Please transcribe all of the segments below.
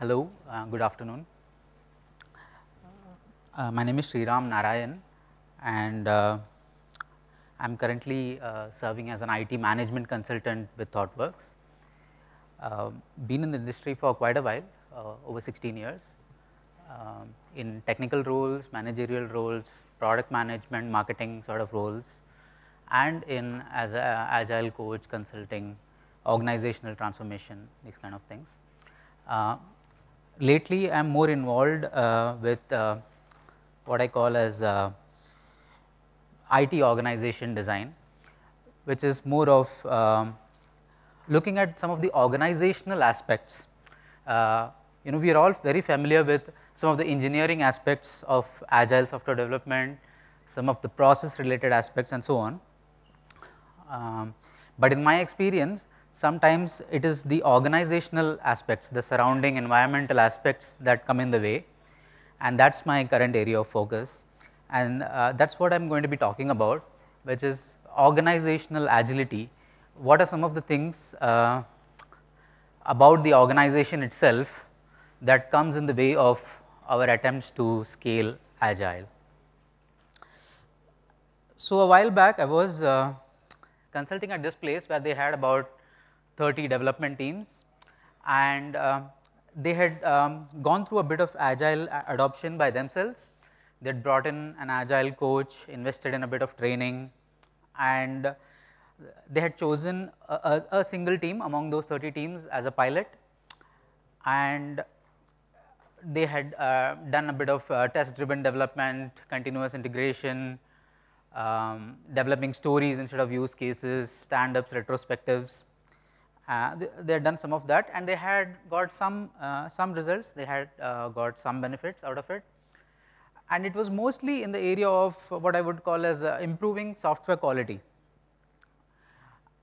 Hello, uh, good afternoon. Uh, my name is Sriram Narayan and uh, I am currently uh, serving as an IT management consultant with ThoughtWorks. Uh, been in the industry for quite a while, uh, over 16 years, in technical roles, managerial roles, product management, marketing sort of roles and in as a agile coach, consulting, organizational transformation, these kind of things lately I am more involved uh, with uh, what I call as uh, IT organization design, which is more of um, looking at some of the organizational aspects. Uh, you know, we are all very familiar with some of the engineering aspects of agile software development, some of the process related aspects and so on. Um, but in my experience, sometimes it is the organizational aspects, the surrounding environmental aspects that come in the way and that is my current area of focus and uh, that is what I am going to be talking about which is organizational agility. What are some of the things uh, about the organization itself that comes in the way of our attempts to scale agile. So, a while back I was uh, consulting at this place where they had about 30 development teams and uh, they had um, gone through a bit of agile adoption by themselves. They had brought in an agile coach, invested in a bit of training and they had chosen a, a, a single team among those 30 teams as a pilot and they had uh, done a bit of uh, test driven development, continuous integration, um, developing stories instead of use cases, stand ups, retrospectives uh, they, had done some of that and they had got some, uh, some results, they had uh, got some benefits out of it. And it was mostly in the area of what I would call as uh, improving software quality.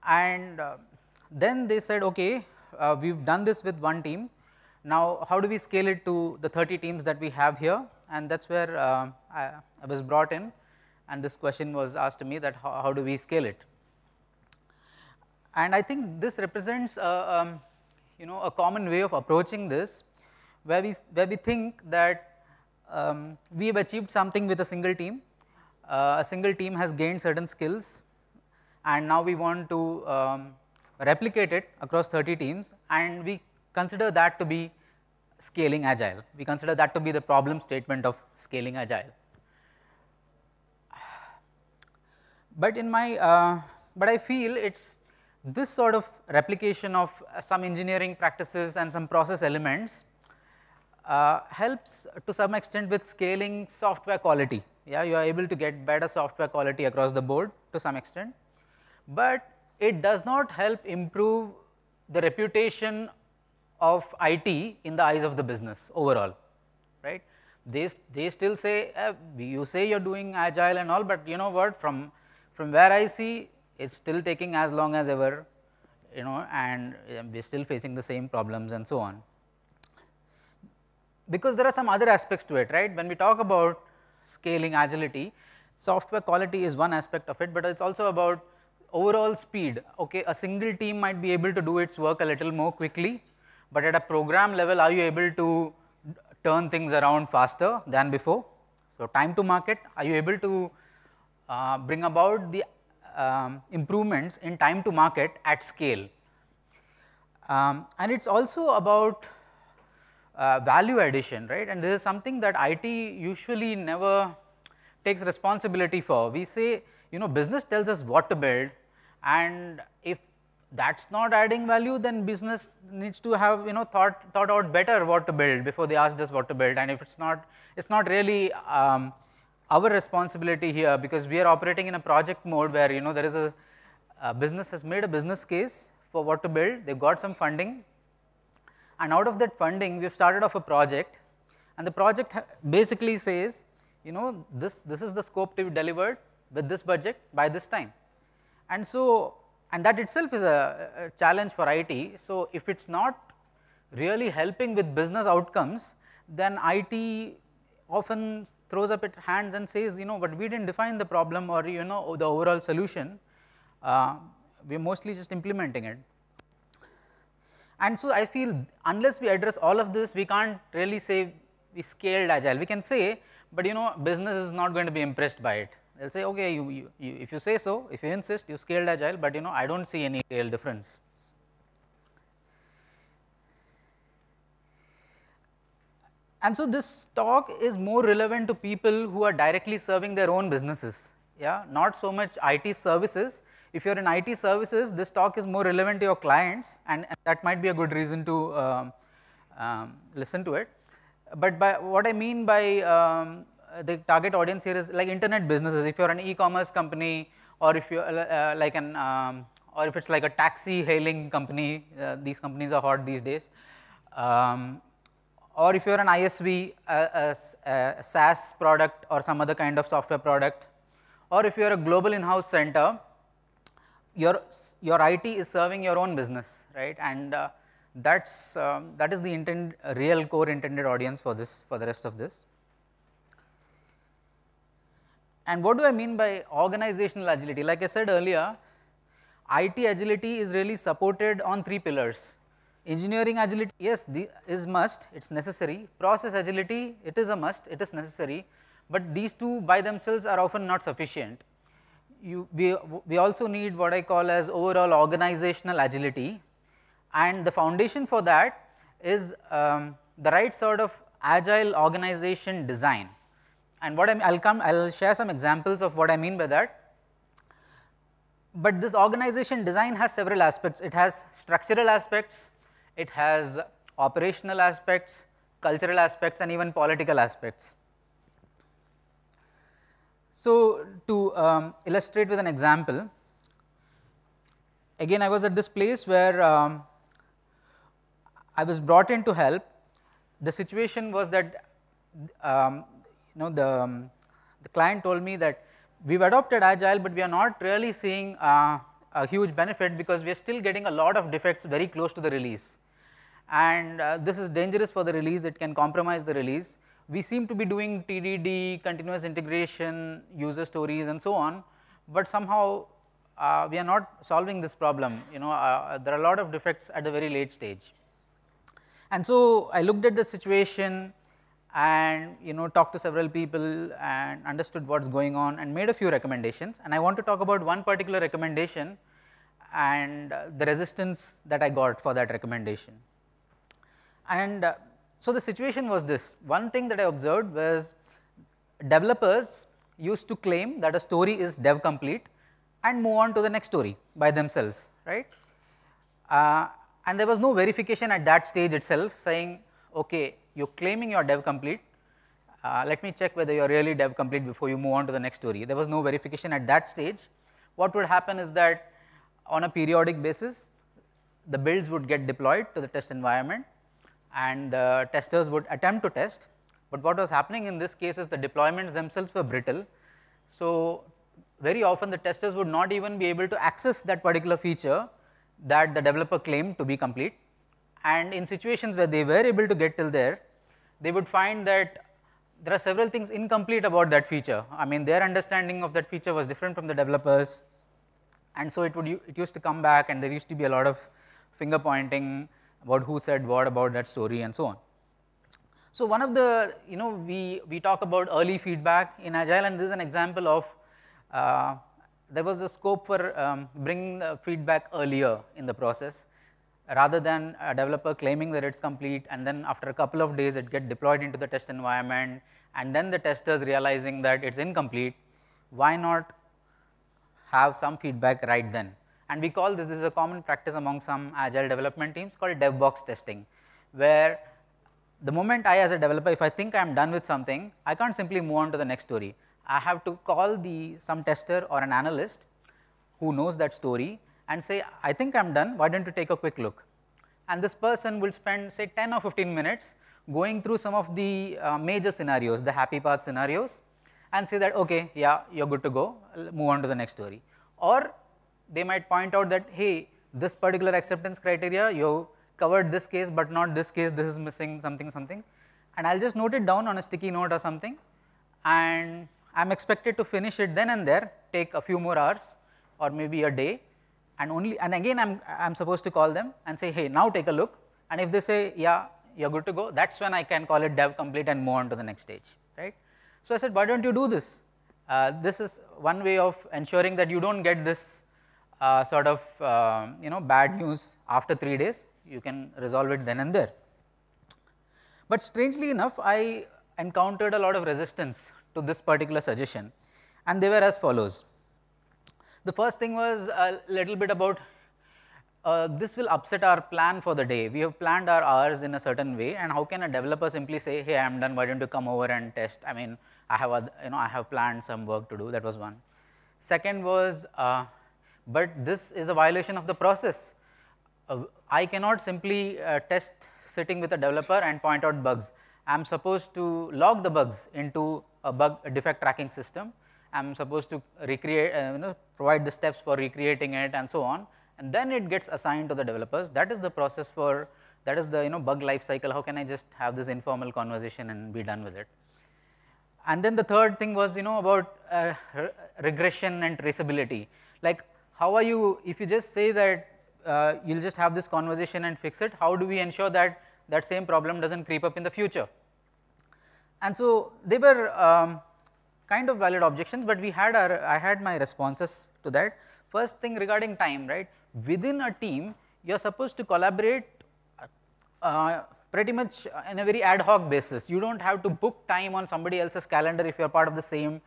And uh, then they said, okay, uh, we have done this with one team. Now, how do we scale it to the 30 teams that we have here? And that is where I, I, was brought in and this question was asked to me that how, how do we scale it? And I think this represents a, um, you know a common way of approaching this where we, where we think that um, we have achieved something with a single team, uh, a single team has gained certain skills and now we want to um, replicate it across 30 teams and we consider that to be scaling agile. We consider that to be the problem statement of scaling agile. But in my, uh, but I feel it's this sort of replication of uh, some engineering practices and some process elements uh, helps to some extent with scaling software quality. Yeah, you are able to get better software quality across the board to some extent, but it does not help improve the reputation of IT in the eyes of the business overall, right. They, they still say, uh, you say you are doing agile and all, but you know what, from, from where I see is still taking as long as ever you know and we are still facing the same problems and so on. Because there are some other aspects to it right when we talk about scaling agility software quality is one aspect of it, but it is also about overall speed ok. A single team might be able to do its work a little more quickly, but at a program level are you able to turn things around faster than before. So, time to market are you able to uh, bring about the um, improvements in time to market at scale. Um, and it is also about uh, value addition right and this is something that IT usually never takes responsibility for. We say you know business tells us what to build and if that is not adding value then business needs to have you know thought, thought out better what to build before they ask us what to build and if it is not it is not really um, our responsibility here because we are operating in a project mode where you know there is a, a business has made a business case for what to build, they've got some funding and out of that funding we've started off a project and the project basically says you know this, this is the scope to be delivered with this budget by this time. And so, and that itself is a, a challenge for IT. So, if it is not really helping with business outcomes, then IT often throws up its hands and says, you know, but we didn't define the problem or, you know, the overall solution. Uh, we are mostly just implementing it. And so, I feel unless we address all of this, we can't really say we scaled agile. We can say, but you know, business is not going to be impressed by it. They'll say, okay, you, you, you, if you say so, if you insist, you scaled agile, but you know, I don't see any real difference. And so this talk is more relevant to people who are directly serving their own businesses, yeah, not so much IT services. If you're in IT services, this talk is more relevant to your clients and, and that might be a good reason to um, um, listen to it. But by what I mean by um, the target audience here is like internet businesses, if you're an e-commerce company or if you're uh, uh like an, um, or if it's like a taxi hailing company, uh, these companies are hot these days. Um, or if you are an ISV, a, a, a SaaS product or some other kind of software product, or if you are a global in-house center, your, your IT is serving your own business, right? And uh, that's, um, that is the intend, real core intended audience for this, for the rest of this. And what do I mean by organizational agility? Like I said earlier, IT agility is really supported on three pillars. Engineering agility, yes, the, is must, it is necessary. Process agility, it is a must, it is necessary, but these two by themselves are often not sufficient. You, we, we also need what I call as overall organizational agility and the foundation for that is um, the right sort of agile organization design. And what I will come, I will share some examples of what I mean by that. But this organization design has several aspects. It has structural aspects, it has operational aspects, cultural aspects and even political aspects. So, to um, illustrate with an example, again I was at this place where um, I was brought in to help. The situation was that um, you know the, um, the client told me that we've adopted agile, but we are not really seeing uh, a huge benefit because we are still getting a lot of defects very close to the release and uh, this is dangerous for the release, it can compromise the release. We seem to be doing TDD, continuous integration, user stories and so on, but somehow uh, we are not solving this problem, you know, uh, uh, there are a lot of defects at the very late stage. And so, I looked at the situation and you know talked to several people and understood what is going on and made a few recommendations and I want to talk about one particular recommendation and uh, the resistance that I got for that recommendation. And uh, so, the situation was this one thing that I observed was developers used to claim that a story is dev complete and move on to the next story by themselves right. Uh, and there was no verification at that stage itself saying okay you are claiming you are dev complete uh, let me check whether you are really dev complete before you move on to the next story. There was no verification at that stage. What would happen is that on a periodic basis the builds would get deployed to the test environment and the testers would attempt to test. But what was happening in this case is the deployments themselves were brittle. So, very often the testers would not even be able to access that particular feature that the developer claimed to be complete. And in situations where they were able to get till there, they would find that there are several things incomplete about that feature. I mean their understanding of that feature was different from the developers and so it would it used to come back and there used to be a lot of finger pointing what who said what about that story and so on. So one of the, you know, we, we talk about early feedback in Agile and this is an example of uh, there was a scope for um, bringing the feedback earlier in the process rather than a developer claiming that it's complete and then after a couple of days it get deployed into the test environment and then the testers realizing that it's incomplete, why not have some feedback right then and we call this, this is a common practice among some agile development teams called dev box testing, where the moment I as a developer, if I think I am done with something, I can't simply move on to the next story. I have to call the some tester or an analyst who knows that story and say, I think I am done, why don't you take a quick look? And this person will spend say 10 or 15 minutes going through some of the uh, major scenarios, the happy path scenarios and say that, okay, yeah, you're good to go, move on to the next story. Or they might point out that hey this particular acceptance criteria you covered this case but not this case this is missing something something and I will just note it down on a sticky note or something and I am expected to finish it then and there take a few more hours or maybe a day and only and again I am I am supposed to call them and say hey now take a look and if they say yeah you are good to go that is when I can call it dev complete and move on to the next stage right. So, I said why do not you do this uh, this is one way of ensuring that you do not get this uh, sort of uh, you know bad news after 3 days you can resolve it then and there. But strangely enough I encountered a lot of resistance to this particular suggestion and they were as follows. The first thing was a little bit about uh, this will upset our plan for the day. We have planned our hours in a certain way and how can a developer simply say, hey, I am done, why don't you come over and test? I mean, I have, a, you know, I have planned some work to do, that was one. Second was, uh, but this is a violation of the process. Uh, I cannot simply uh, test sitting with a developer and point out bugs. I am supposed to log the bugs into a bug a defect tracking system. I am supposed to recreate, uh, you know, provide the steps for recreating it and so on and then it gets assigned to the developers. That is the process for, that is the, you know, bug life cycle. How can I just have this informal conversation and be done with it? And then the third thing was, you know, about uh, re regression and traceability. Like how are you, if you just say that uh, you will just have this conversation and fix it, how do we ensure that that same problem does not creep up in the future. And so, they were um, kind of valid objections, but we had our, I had my responses to that. First thing regarding time, right, within a team you are supposed to collaborate uh, pretty much in a very ad hoc basis. You do not have to book time on somebody else's calendar if you are part of the same,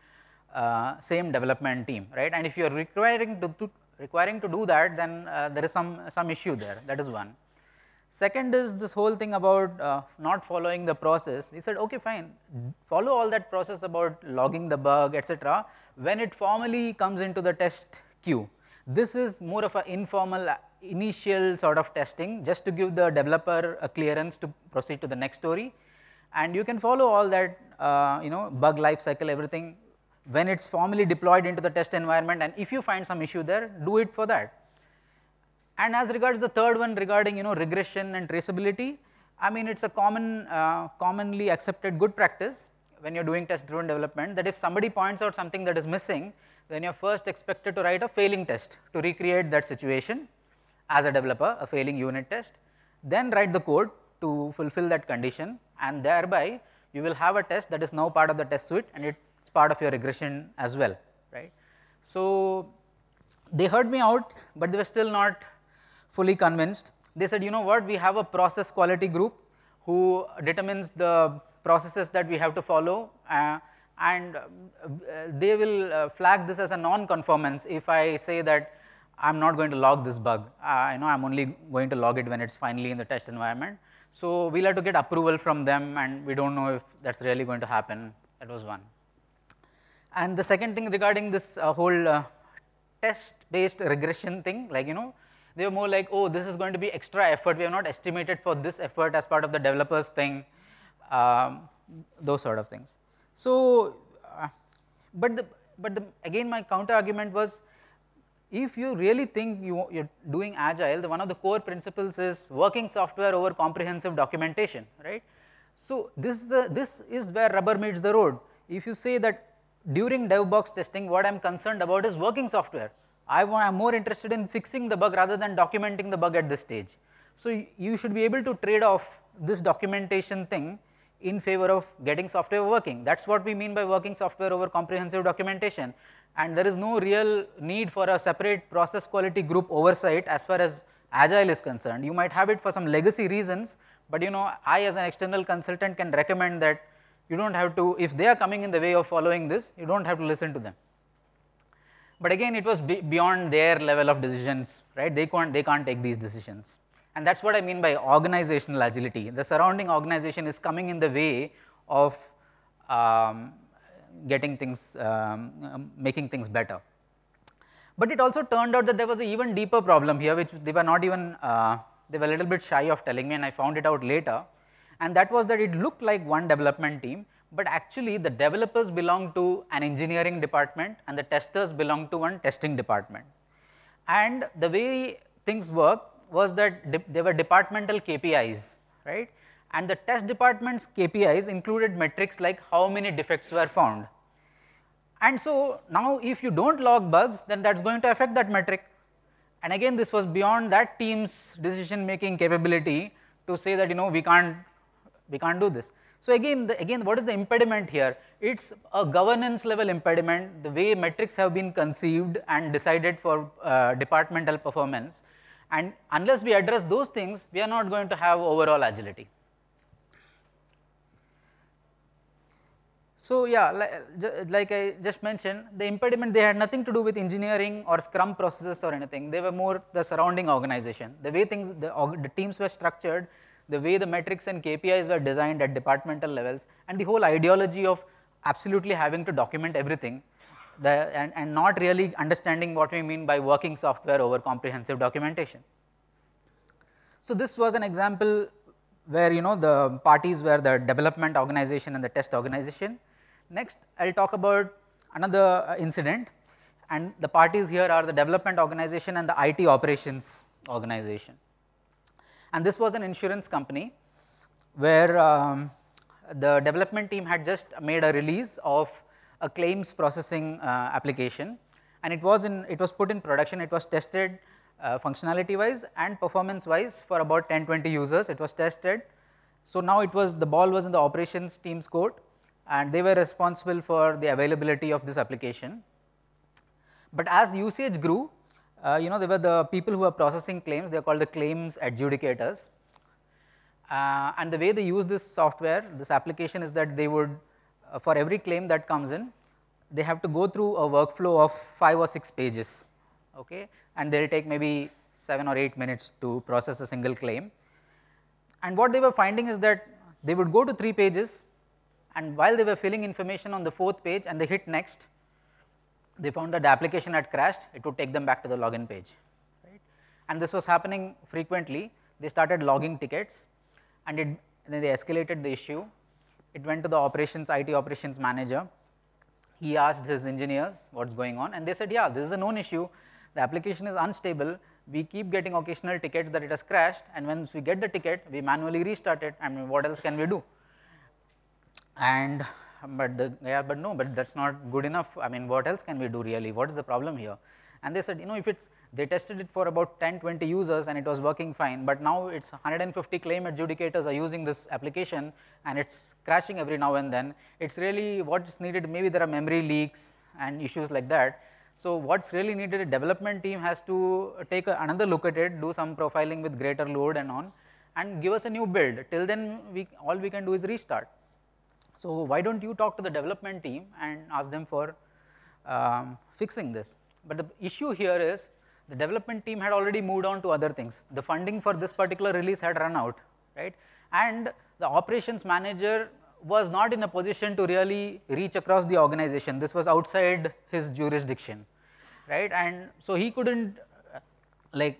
uh, same development team, right. And if you are requiring to, to, requiring to do that then uh, there is some, some issue there that is one. Second is this whole thing about uh, not following the process. We said, okay, fine, follow all that process about logging the bug, etc. when it formally comes into the test queue. This is more of an informal uh, initial sort of testing just to give the developer a clearance to proceed to the next story. And you can follow all that, uh, you know, bug life cycle, everything when it's formally deployed into the test environment and if you find some issue there, do it for that. And as regards the third one regarding you know regression and traceability, I mean it's a common, uh, commonly accepted good practice when you're doing test driven development that if somebody points out something that is missing, then you're first expected to write a failing test to recreate that situation as a developer, a failing unit test, then write the code to fulfill that condition and thereby you will have a test that is now part of the test suite and it it's part of your regression as well, right. So, they heard me out, but they were still not fully convinced. They said, you know what, we have a process quality group who determines the processes that we have to follow uh, and uh, they will uh, flag this as a non-conformance if I say that I am not going to log this bug, uh, I know I am only going to log it when it is finally in the test environment. So, we will have to get approval from them and we do not know if that is really going to happen, that was one. And the second thing regarding this uh, whole uh, test based regression thing, like you know, they were more like, oh, this is going to be extra effort, we have not estimated for this effort as part of the developer's thing, um, those sort of things. So, uh, but the, but the, again my counter argument was, if you really think you, you're doing agile, the one of the core principles is working software over comprehensive documentation, right. So, this is, the, this is where rubber meets the road. If you say that during DevBox testing, what I am concerned about is working software. I am more interested in fixing the bug rather than documenting the bug at this stage. So, you should be able to trade off this documentation thing in favor of getting software working. That is what we mean by working software over comprehensive documentation and there is no real need for a separate process quality group oversight as far as agile is concerned. You might have it for some legacy reasons, but you know I as an external consultant can recommend that you do not have to if they are coming in the way of following this you do not have to listen to them. But again it was be beyond their level of decisions right they can't they can't take these decisions and that is what I mean by organizational agility the surrounding organization is coming in the way of um, getting things um, um, making things better. But it also turned out that there was an even deeper problem here which they were not even uh, they were a little bit shy of telling me and I found it out later and that was that it looked like one development team, but actually the developers belong to an engineering department and the testers belong to one testing department. And the way things work was that they were departmental KPIs, right? And the test department's KPIs included metrics like how many defects were found. And so now if you don't log bugs, then that's going to affect that metric. And again, this was beyond that team's decision making capability to say that, you know, we can't we can't do this. So again, the, again, what is the impediment here? It's a governance level impediment, the way metrics have been conceived and decided for uh, departmental performance. And unless we address those things, we are not going to have overall agility. So yeah, like, I just mentioned, the impediment, they had nothing to do with engineering or scrum processes or anything. They were more the surrounding organization. The way things, the, the teams were structured the way the metrics and KPIs were designed at departmental levels and the whole ideology of absolutely having to document everything the, and, and not really understanding what we mean by working software over comprehensive documentation. So, this was an example where you know the parties were the development organization and the test organization. Next I will talk about another uh, incident and the parties here are the development organization and the IT operations organization and this was an insurance company where um, the development team had just made a release of a claims processing uh, application and it was in it was put in production it was tested uh, functionality wise and performance wise for about 10 20 users it was tested so now it was the ball was in the operations team's court and they were responsible for the availability of this application but as usage grew uh, you know, they were the people who are processing claims, they are called the claims adjudicators. Uh, and the way they use this software, this application is that they would, uh, for every claim that comes in, they have to go through a workflow of 5 or 6 pages, okay, and they will take maybe 7 or 8 minutes to process a single claim. And what they were finding is that they would go to 3 pages and while they were filling information on the fourth page and they hit next, they found that the application had crashed, it would take them back to the login page. Right? And this was happening frequently. They started logging tickets and, it, and then they escalated the issue. It went to the operations, IT operations manager. He asked his engineers what's going on and they said, yeah, this is a known issue. The application is unstable. We keep getting occasional tickets that it has crashed and once we get the ticket, we manually restart it. I mean, what else can we do? And but the, yeah, but no, but that is not good enough. I mean, what else can we do really? What is the problem here? And they said, you know, if it's, they tested it for about 10, 20 users and it was working fine, but now it's 150 claim adjudicators are using this application and it's crashing every now and then. It's really what's needed, maybe there are memory leaks and issues like that. So, what's really needed, a development team has to take a, another look at it, do some profiling with greater load and on and give us a new build. Till then, we all we can do is restart. So, why do not you talk to the development team and ask them for um, fixing this. But the issue here is the development team had already moved on to other things. The funding for this particular release had run out, right? And the operations manager was not in a position to really reach across the organization. This was outside his jurisdiction, right? And so he couldn't uh, like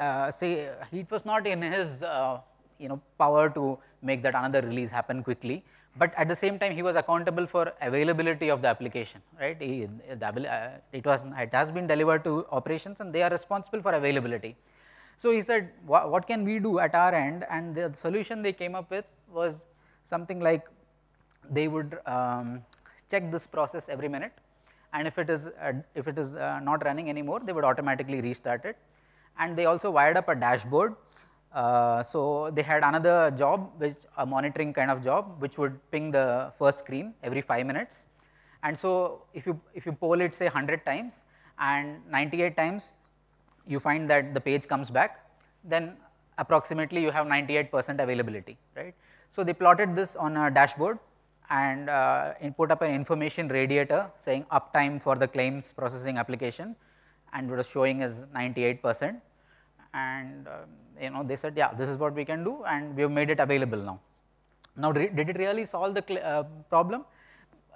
uh, say it was not in his uh, you know power to make that another release happen quickly but at the same time he was accountable for availability of the application, right? He, the, uh, it, was, it has been delivered to operations and they are responsible for availability. So he said, what, what can we do at our end? And the solution they came up with was something like they would um, check this process every minute and if it is, uh, if it is uh, not running anymore, they would automatically restart it. And they also wired up a dashboard uh, so they had another job which a monitoring kind of job which would ping the first screen every 5 minutes. And so if you, if you poll it say 100 times and 98 times you find that the page comes back then approximately you have 98% availability right. So they plotted this on a dashboard and uh, put up an information radiator saying uptime for the claims processing application and what was showing is 98 percent and um, you know they said yeah this is what we can do and we have made it available now. Now did it really solve the uh, problem?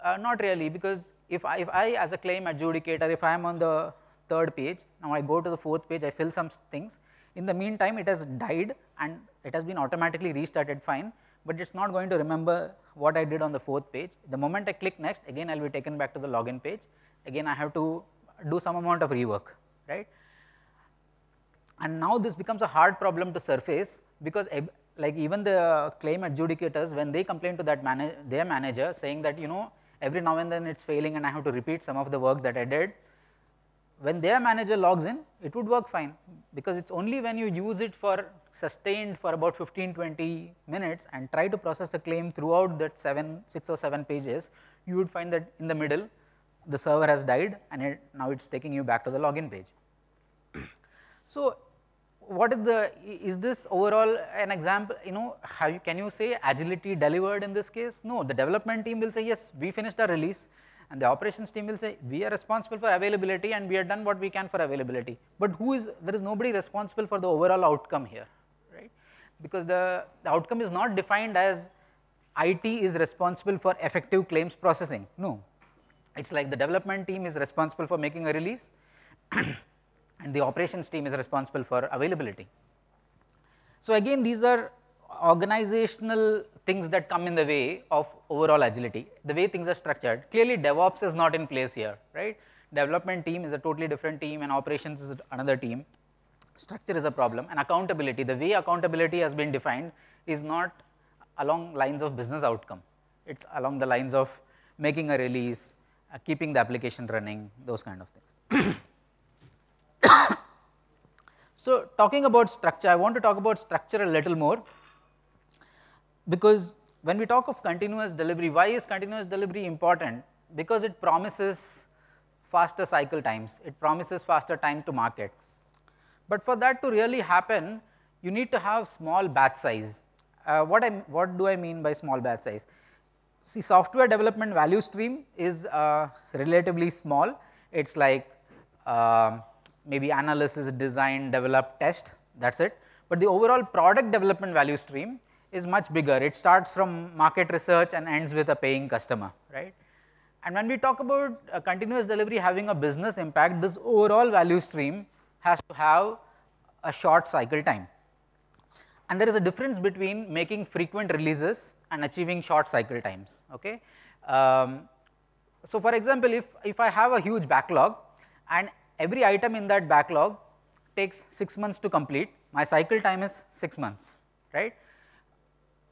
Uh, not really because if I, if I as a claim adjudicator if I am on the third page now I go to the fourth page I fill some things in the meantime it has died and it has been automatically restarted fine but it is not going to remember what I did on the fourth page. The moment I click next again I will be taken back to the login page again I have to do some amount of rework right. And now this becomes a hard problem to surface because like even the claim adjudicators when they complain to that their manager saying that you know every now and then it's failing and I have to repeat some of the work that I did. When their manager logs in, it would work fine because it's only when you use it for sustained for about 15, 20 minutes and try to process the claim throughout that 7, 6 or 7 pages, you would find that in the middle the server has died and it, now it's taking you back to the login page. so, what is the, is this overall an example, you know, how you, can you say agility delivered in this case? No, the development team will say, yes, we finished our release and the operations team will say, we are responsible for availability and we have done what we can for availability. But who is, there is nobody responsible for the overall outcome here, right? Because the, the outcome is not defined as IT is responsible for effective claims processing, no. It is like the development team is responsible for making a release and the operations team is responsible for availability. So, again these are organizational things that come in the way of overall agility, the way things are structured. Clearly DevOps is not in place here, right. Development team is a totally different team and operations is another team. Structure is a problem and accountability, the way accountability has been defined is not along lines of business outcome, it is along the lines of making a release, uh, keeping the application running, those kind of things. So talking about structure, I want to talk about structure a little more because when we talk of continuous delivery, why is continuous delivery important? Because it promises faster cycle times, it promises faster time to market. But for that to really happen, you need to have small batch size. Uh, what, I, what do I mean by small batch size? See software development value stream is uh, relatively small, it is like uh, maybe analysis, design, develop, test that is it. But the overall product development value stream is much bigger. It starts from market research and ends with a paying customer, right. And when we talk about continuous delivery having a business impact, this overall value stream has to have a short cycle time. And there is a difference between making frequent releases and achieving short cycle times, okay. Um, so, for example, if, if I have a huge backlog and every item in that backlog takes 6 months to complete, my cycle time is 6 months, right.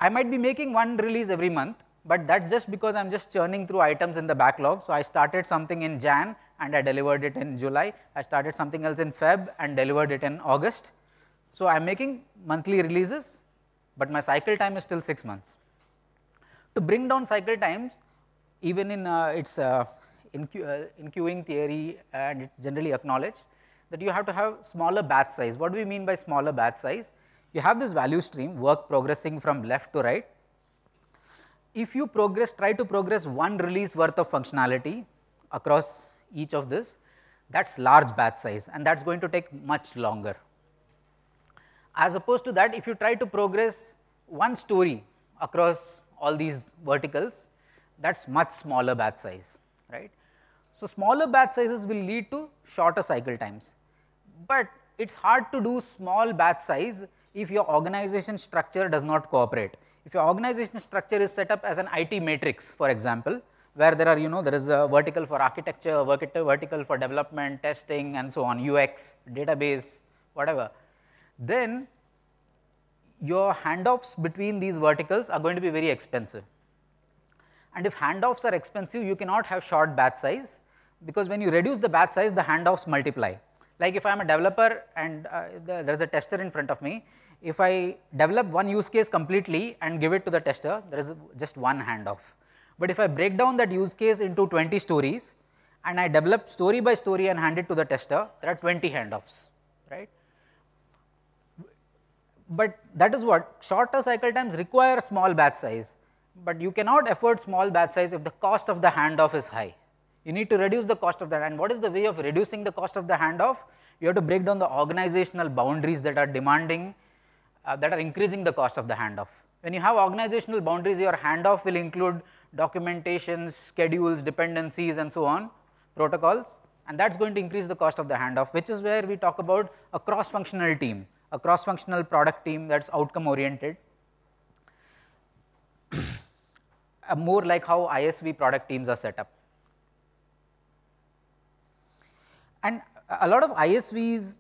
I might be making one release every month, but that is just because I am just churning through items in the backlog. So, I started something in Jan and I delivered it in July, I started something else in Feb and delivered it in August. So, I am making monthly releases, but my cycle time is still 6 months. To bring down cycle times even in uh, its uh, in, uh, queuing theory and it's generally acknowledged that you have to have smaller batch size. What do we mean by smaller batch size? You have this value stream work progressing from left to right. If you progress try to progress one release worth of functionality across each of this that is large batch size and that is going to take much longer. As opposed to that if you try to progress one story across all these verticals that is much smaller batch size right. So, smaller batch sizes will lead to shorter cycle times, but it is hard to do small batch size if your organization structure does not cooperate. If your organization structure is set up as an IT matrix for example, where there are you know there is a vertical for architecture, vertical for development, testing and so on, UX, database, whatever. Then your handoffs between these verticals are going to be very expensive and if handoffs are expensive you cannot have short batch size because when you reduce the batch size the handoffs multiply. Like if I am a developer and uh, there is a tester in front of me, if I develop one use case completely and give it to the tester there is just one handoff. But if I break down that use case into 20 stories and I develop story by story and hand it to the tester there are 20 handoffs right. But that is what shorter cycle times require small batch size but you cannot afford small batch size if the cost of the handoff is high. You need to reduce the cost of that and what is the way of reducing the cost of the handoff? You have to break down the organizational boundaries that are demanding, uh, that are increasing the cost of the handoff. When you have organizational boundaries, your handoff will include documentations, schedules, dependencies and so on, protocols and that is going to increase the cost of the handoff which is where we talk about a cross functional team, a cross functional product team that is outcome oriented Uh, more like how ISV product teams are set up. And a lot of ISVs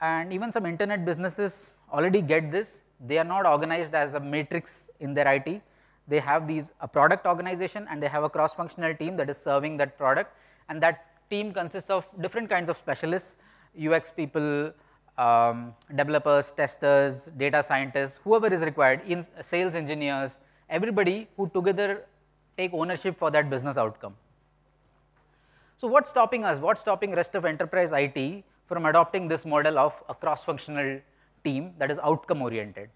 and even some internet businesses already get this. They are not organized as a matrix in their IT. They have these a product organization and they have a cross functional team that is serving that product and that team consists of different kinds of specialists, UX people, um, developers, testers, data scientists, whoever is required, in sales engineers, everybody who together take ownership for that business outcome. So what's stopping us? What's stopping rest of enterprise IT from adopting this model of a cross-functional team that is outcome oriented?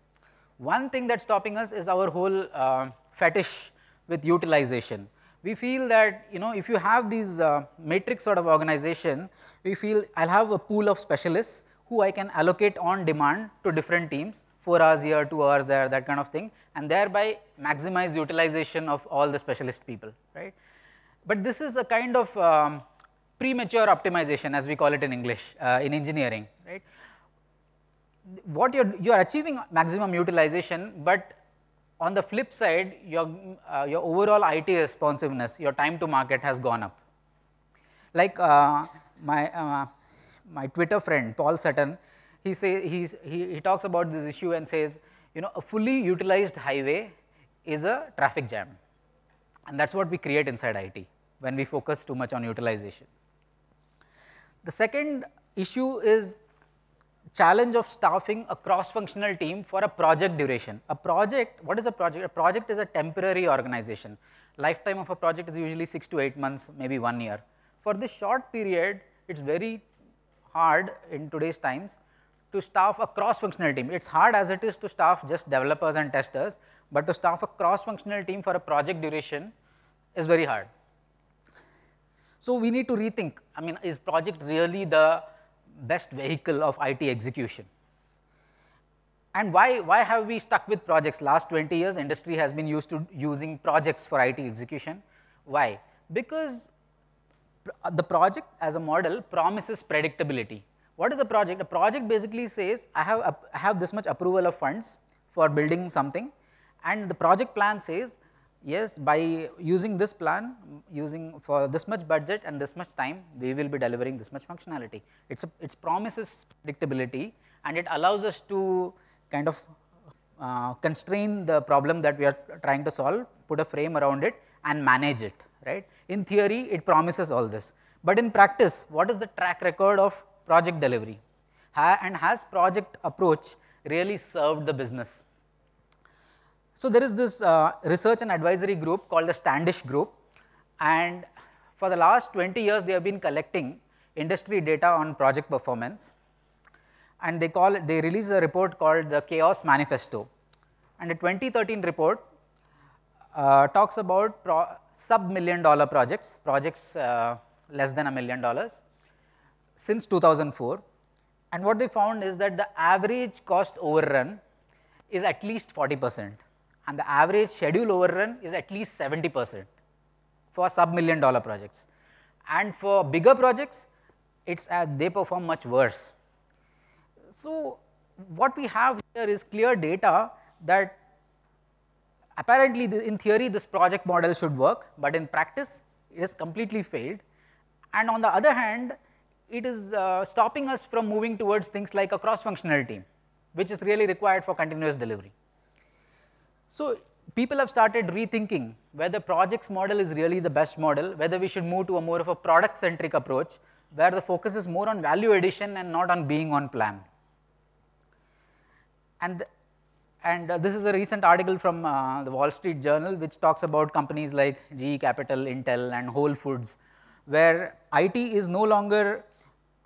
One thing that's stopping us is our whole uh, fetish with utilization. We feel that you know if you have these uh, matrix sort of organization, we feel I'll have a pool of specialists who I can allocate on demand to different teams 4 hours here, 2 hours there, that kind of thing and thereby maximize utilization of all the specialist people, right. But this is a kind of um, premature optimization as we call it in English, uh, in engineering, right. What you are, you are achieving maximum utilization, but on the flip side, your, uh, your overall IT responsiveness, your time to market has gone up. Like uh, my, uh, my Twitter friend Paul Sutton, he, say, he, he talks about this issue and says, you know, a fully utilized highway is a traffic jam. And that is what we create inside IT when we focus too much on utilization. The second issue is challenge of staffing a cross-functional team for a project duration. A project, what is a project? A project is a temporary organization. Lifetime of a project is usually 6 to 8 months, maybe 1 year. For this short period, it is very hard in today's times to staff a cross-functional team. It's hard as it is to staff just developers and testers, but to staff a cross-functional team for a project duration is very hard. So we need to rethink, I mean, is project really the best vehicle of IT execution? And why, why have we stuck with projects? Last 20 years, industry has been used to using projects for IT execution. Why? Because the project as a model promises predictability. What is a project? A project basically says I have, a, I have this much approval of funds for building something and the project plan says yes by using this plan using for this much budget and this much time we will be delivering this much functionality. It's a, it's promises predictability and it allows us to kind of uh, constrain the problem that we are trying to solve, put a frame around it and manage it, right. In theory, it promises all this, but in practice, what is the track record of project delivery ha and has project approach really served the business. So there is this uh, research and advisory group called the Standish group and for the last 20 years they have been collecting industry data on project performance and they call they release a report called the chaos manifesto and the 2013 report uh, talks about sub million dollar projects, projects uh, less than a million dollars since 2004 and what they found is that the average cost overrun is at least 40 percent and the average schedule overrun is at least 70 percent for sub million dollar projects. And for bigger projects, it's uh, they perform much worse. So, what we have here is clear data that apparently the, in theory this project model should work, but in practice it has completely failed. And on the other hand, it is uh, stopping us from moving towards things like a cross-functional team, which is really required for continuous delivery. So people have started rethinking whether projects model is really the best model, whether we should move to a more of a product-centric approach, where the focus is more on value addition and not on being on plan. And, and uh, this is a recent article from uh, the Wall Street Journal, which talks about companies like GE Capital, Intel and Whole Foods, where IT is no longer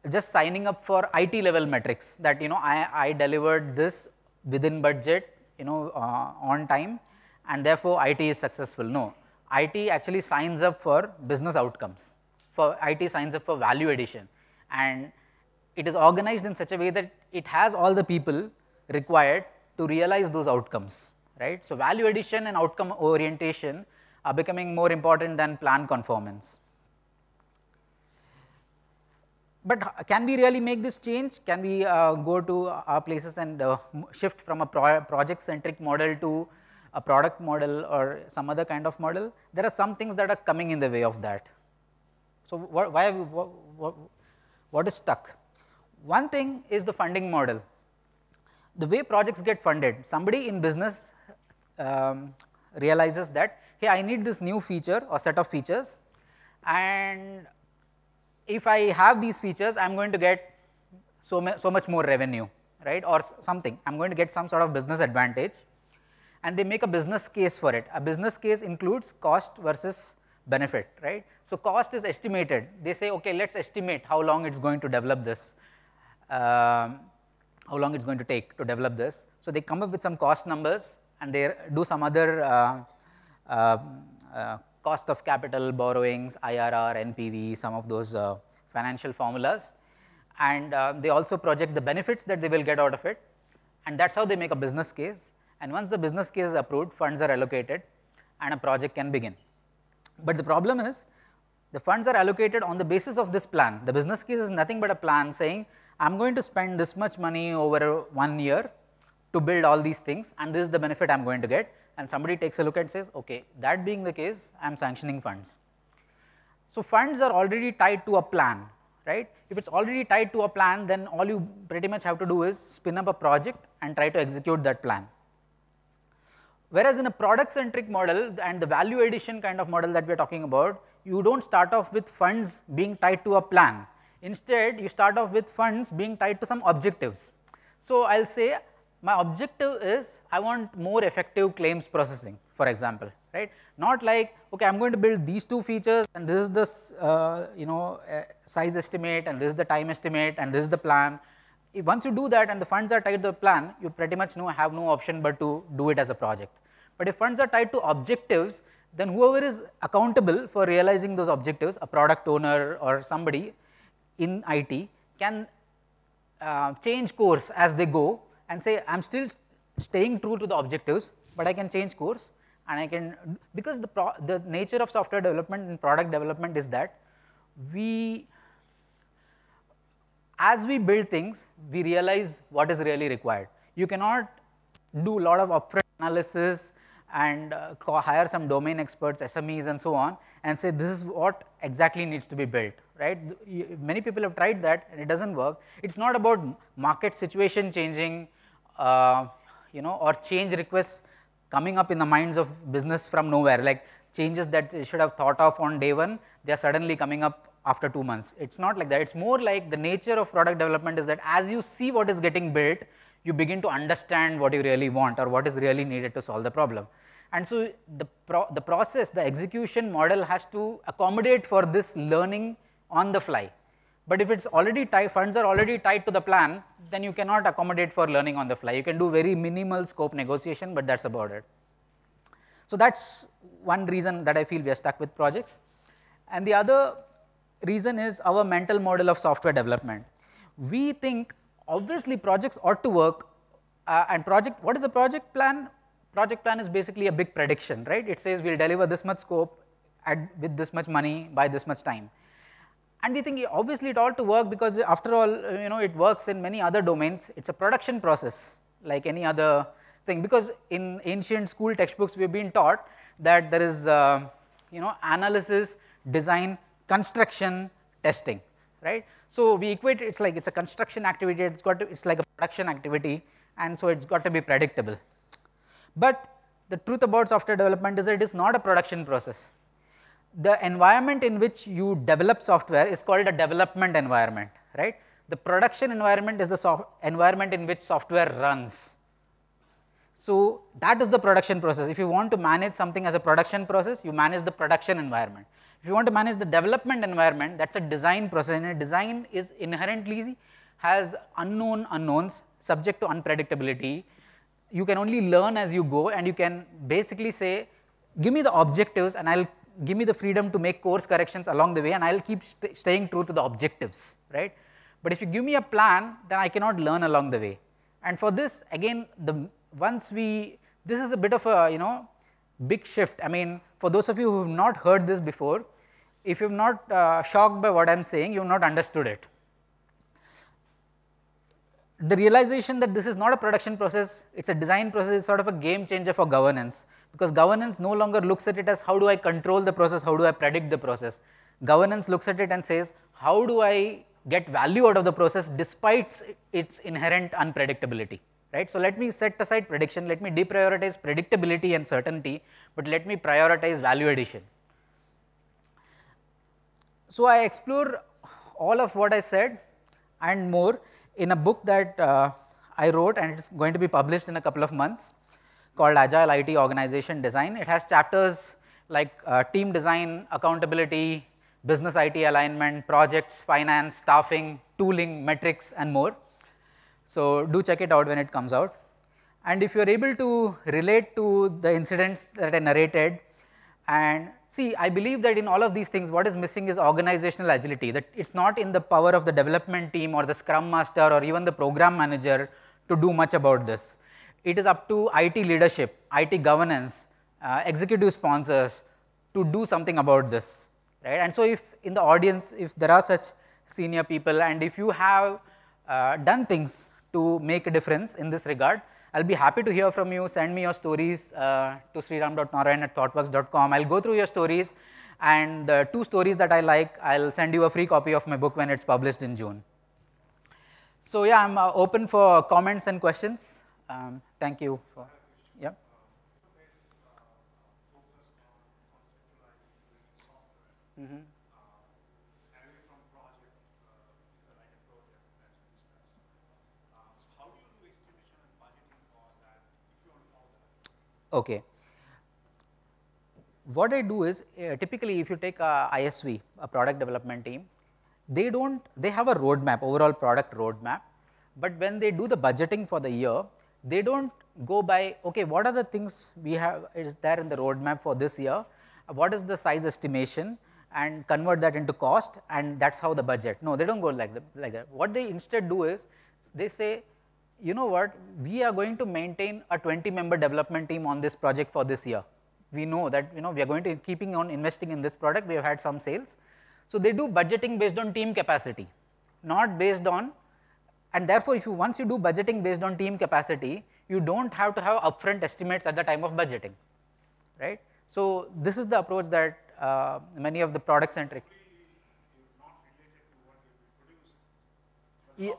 just signing up for IT level metrics that you know I, I delivered this within budget you know uh, on time and therefore IT is successful. No, IT actually signs up for business outcomes for IT signs up for value addition and it is organized in such a way that it has all the people required to realize those outcomes right. So, value addition and outcome orientation are becoming more important than plan conformance. But can we really make this change? Can we uh, go to uh, our places and uh, shift from a pro project centric model to a product model or some other kind of model? There are some things that are coming in the way of that. So, what, why we, what is stuck? One thing is the funding model. The way projects get funded, somebody in business um, realizes that, hey, I need this new feature or set of features and if I have these features, I am going to get so, so much more revenue, right, or something. I am going to get some sort of business advantage and they make a business case for it. A business case includes cost versus benefit, right. So, cost is estimated. They say, okay, let us estimate how long it is going to develop this, um, how long it is going to take to develop this. So, they come up with some cost numbers and they do some other uh, uh, uh, cost of capital, borrowings, IRR, NPV, some of those uh, financial formulas. And uh, they also project the benefits that they will get out of it. And that's how they make a business case. And once the business case is approved, funds are allocated and a project can begin. But the problem is the funds are allocated on the basis of this plan. The business case is nothing but a plan saying I am going to spend this much money over one year to build all these things and this is the benefit I am going to get and somebody takes a look and says, okay, that being the case, I am sanctioning funds. So, funds are already tied to a plan, right. If it is already tied to a plan, then all you pretty much have to do is spin up a project and try to execute that plan. Whereas in a product centric model and the value addition kind of model that we are talking about, you do not start off with funds being tied to a plan. Instead, you start off with funds being tied to some objectives. So, I will say my objective is I want more effective claims processing for example, right. Not like okay I am going to build these two features and this is the uh, you know uh, size estimate and this is the time estimate and this is the plan. If once you do that and the funds are tied to the plan you pretty much know have no option but to do it as a project. But if funds are tied to objectives then whoever is accountable for realizing those objectives a product owner or somebody in IT can uh, change course as they go and say I am still staying true to the objectives, but I can change course and I can because the, pro, the nature of software development and product development is that we as we build things, we realize what is really required. You cannot do a lot of upfront analysis and uh, hire some domain experts, SMEs and so on and say this is what exactly needs to be built, right. Many people have tried that and it does not work. It is not about market situation changing uh, you know or change requests coming up in the minds of business from nowhere like changes that you should have thought of on day one they are suddenly coming up after 2 months. It is not like that, it is more like the nature of product development is that as you see what is getting built, you begin to understand what you really want or what is really needed to solve the problem. And so, the, pro the process, the execution model has to accommodate for this learning on the fly. But if it's already tied, funds are already tied to the plan, then you cannot accommodate for learning on the fly. You can do very minimal scope negotiation, but that's about it. So that's one reason that I feel we are stuck with projects. And the other reason is our mental model of software development. We think obviously projects ought to work uh, and project, what is a project plan? Project plan is basically a big prediction, right? It says we'll deliver this much scope at, with this much money by this much time and we think obviously it ought to work because after all uh, you know it works in many other domains it is a production process like any other thing because in ancient school textbooks we have been taught that there is uh, you know analysis, design, construction, testing right. So, we equate it is like it is a construction activity it has got to it is like a production activity and so it has got to be predictable. But the truth about software development is that it is not a production process the environment in which you develop software is called a development environment, right. The production environment is the environment in which software runs. So, that is the production process. If you want to manage something as a production process, you manage the production environment. If you want to manage the development environment, that is a design process and a design is inherently has unknown unknowns subject to unpredictability. You can only learn as you go and you can basically say, give me the objectives and I will give me the freedom to make course corrections along the way and I will keep st staying true to the objectives, right. But if you give me a plan, then I cannot learn along the way. And for this, again, the once we, this is a bit of a, you know, big shift. I mean, for those of you who have not heard this before, if you have not uh, shocked by what I am saying, you have not understood it. The realization that this is not a production process, it is a design process is sort of a game changer for governance because governance no longer looks at it as how do I control the process, how do I predict the process. Governance looks at it and says how do I get value out of the process despite its inherent unpredictability, right. So, let me set aside prediction, let me deprioritize predictability and certainty, but let me prioritize value addition. So, I explore all of what I said and more in a book that uh, I wrote and it is going to be published in a couple of months called Agile IT Organization Design. It has chapters like uh, team design, accountability, business IT alignment, projects, finance, staffing, tooling, metrics, and more. So do check it out when it comes out. And if you're able to relate to the incidents that I narrated, and see, I believe that in all of these things, what is missing is organizational agility, that it's not in the power of the development team or the scrum master or even the program manager to do much about this it is up to IT leadership, IT governance, uh, executive sponsors to do something about this, right. And so, if in the audience, if there are such senior people and if you have uh, done things to make a difference in this regard, I will be happy to hear from you, send me your stories uh, to sriram.narayan at thoughtworks.com. I will go through your stories and the two stories that I like, I will send you a free copy of my book when it is published in June. So yeah, I am uh, open for comments and questions. Um, thank you for, yeah. Mm -hmm. Okay. What I do is uh, typically if you take a ISV, a product development team, they do not, they have a roadmap, overall product roadmap, but when they do the budgeting for the year, they do not go by okay what are the things we have is there in the roadmap for this year, what is the size estimation and convert that into cost and that is how the budget. No, they do not go like, the, like that. What they instead do is they say you know what we are going to maintain a 20 member development team on this project for this year. We know that you know we are going to keeping on investing in this product we have had some sales. So, they do budgeting based on team capacity not based on and therefore, if you once you do budgeting based on team capacity, you don't have to have upfront estimates at the time of budgeting, right? So this is the approach that uh, many of the product centric. Yeah.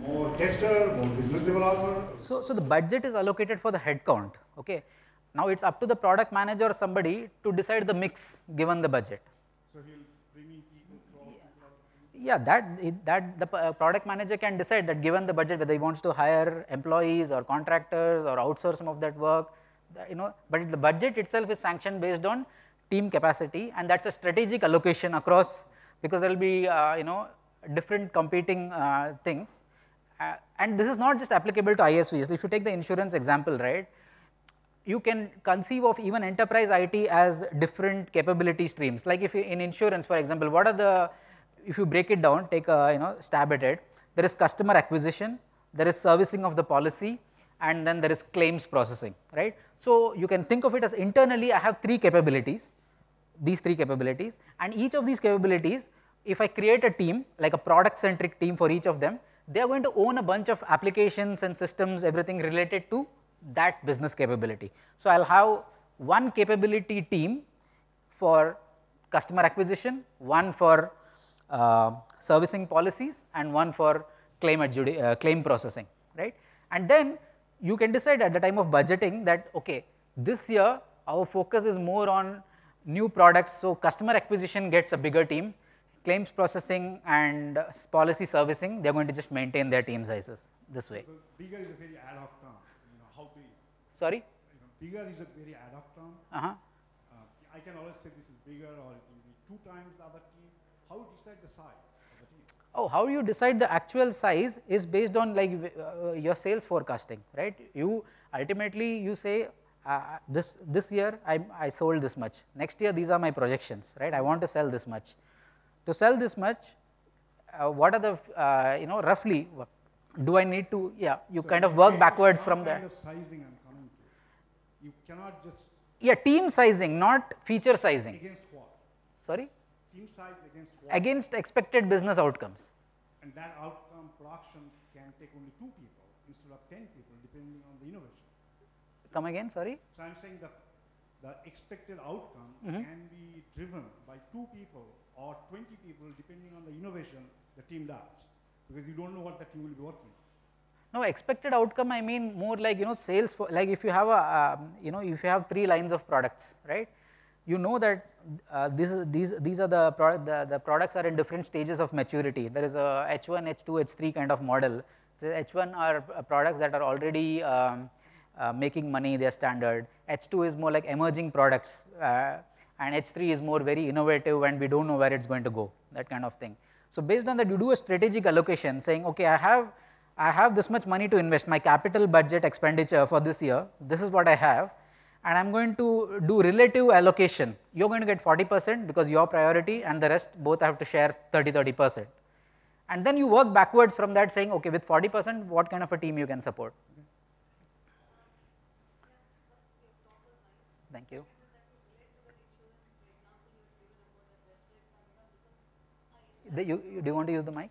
more tester, more business developer. So, so the budget is allocated for the headcount, okay? Now it's up to the product manager or somebody to decide the mix given the budget. So he'll bring in people yeah. yeah, that, that the uh, product manager can decide that given the budget whether he wants to hire employees or contractors or outsource some of that work, you know, but the budget itself is sanctioned based on team capacity and that's a strategic allocation across because there will be, uh, you know, different competing uh, things. Uh, and this is not just applicable to ISVs. If you take the insurance example, right, you can conceive of even enterprise IT as different capability streams. Like if in insurance, for example, what are the, if you break it down, take a you know stab at it, there is customer acquisition, there is servicing of the policy, and then there is claims processing, right. So, you can think of it as internally I have three capabilities, these three capabilities and each of these capabilities if I create a team like a product centric team for each of them, they are going to own a bunch of applications and systems everything related to that business capability. So, I will have one capability team for customer acquisition, one for uh, servicing policies and one for claim, uh, claim processing, right. And then you can decide at the time of budgeting that okay, this year our focus is more on new products. So, customer acquisition gets a bigger team, claims processing and policy servicing they are going to just maintain their team sizes this way. So bigger is a very ad hoc term. Sorry? Bigger is a very ad hoc term. Uh -huh. Uh, I can always say this is bigger or it will be two times the other team. How you decide the size? oh, how you decide the actual size is based on like uh, your sales forecasting, right? You ultimately you say uh, this, this year I, I, sold this much, next year these are my projections, right, I want to sell this much. To sell this much, uh, what are the, uh, you know, roughly, do I need to, yeah, you so kind of work backwards from there. Kind of sizing, you cannot just. Yeah, team sizing, not feature sizing. Against what? Sorry? Team size against what? Against expected business outcomes. And that outcome production can take only two people instead of 10 people, depending on the innovation. Come again, sorry? So I'm saying the, the expected outcome mm -hmm. can be driven by two people or 20 people, depending on the innovation the team does, because you don't know what the team will be working on. Now expected outcome I mean more like you know sales for like if you have a um, you know if you have 3 lines of products right you know that uh, this these these are the product the, the products are in different stages of maturity there is a h1 h2 h3 kind of model so h1 are uh, products that are already um, uh, making money they are standard h2 is more like emerging products uh, and h3 is more very innovative and we don't know where it's going to go that kind of thing so based on that you do a strategic allocation saying okay i have I have this much money to invest my capital budget expenditure for this year, this is what I have and I am going to do relative allocation, you are going to get 40 percent because your priority and the rest both have to share 30 30 percent. And then you work backwards from that saying okay with 40 percent what kind of a team you can support. Thank you. The, you, you, do you want to use the mic?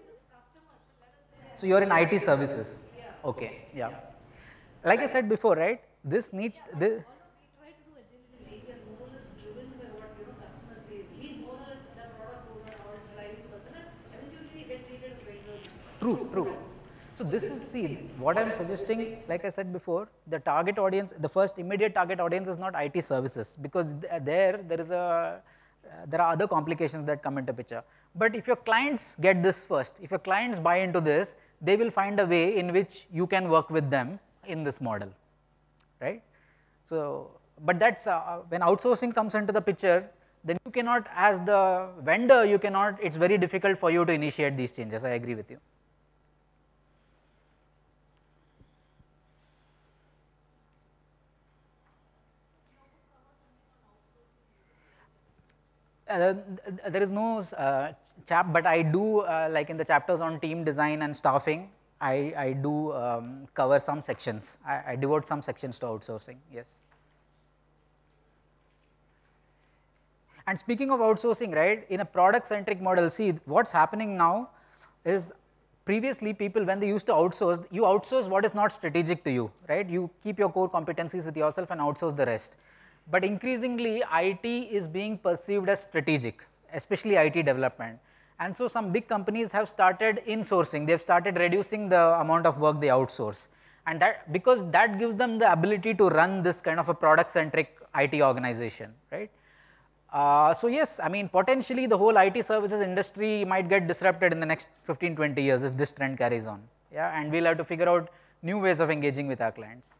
So, you are in IT services. Yeah. Okay. Yeah. Like I said before, right? This needs. Yeah, this, True, true. So this is, see, what I'm suggesting, like I said before, the target audience, the first immediate target audience is not IT services because there, there is a, uh, there are other complications that come into picture. But if your clients get this first, if your clients buy into this, they will find a way in which you can work with them in this model, right. So, but that is uh, uh, when outsourcing comes into the picture, then you cannot as the vendor you cannot, it is very difficult for you to initiate these changes, I agree with you. uh, there is no uh, chap, but I do uh, like in the chapters on team design and staffing. I, I do um, cover some sections. I, I, devote some sections to outsourcing. Yes. And speaking of outsourcing, right? In a product-centric model, see what's happening now is previously people when they used to outsource, you outsource what is not strategic to you, right? You keep your core competencies with yourself and outsource the rest. But increasingly IT is being perceived as strategic, especially IT development. And so some big companies have started insourcing, they have started reducing the amount of work they outsource. And that because that gives them the ability to run this kind of a product centric IT organization, right. Uh, so yes, I mean potentially the whole IT services industry might get disrupted in the next 15, 20 years if this trend carries on. Yeah, and we'll have to figure out new ways of engaging with our clients.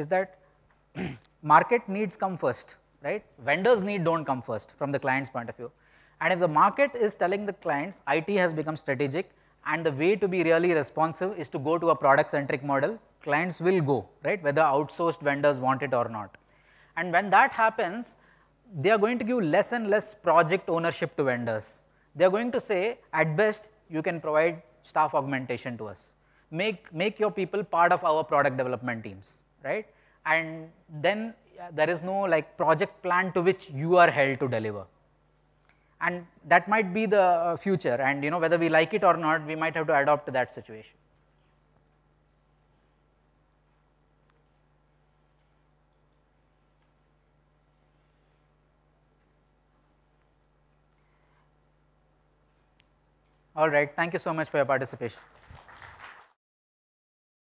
is that market needs come first, right? Vendors need do not come first from the client's point of view. And if the market is telling the clients IT has become strategic and the way to be really responsive is to go to a product centric model, clients will go, right, whether outsourced vendors want it or not. And when that happens, they are going to give less and less project ownership to vendors. They are going to say at best you can provide staff augmentation to us, make, make your people part of our product development teams right and then uh, there is no like project plan to which you are held to deliver and that might be the uh, future and you know whether we like it or not we might have to adopt to that situation. All right, thank you so much for your participation.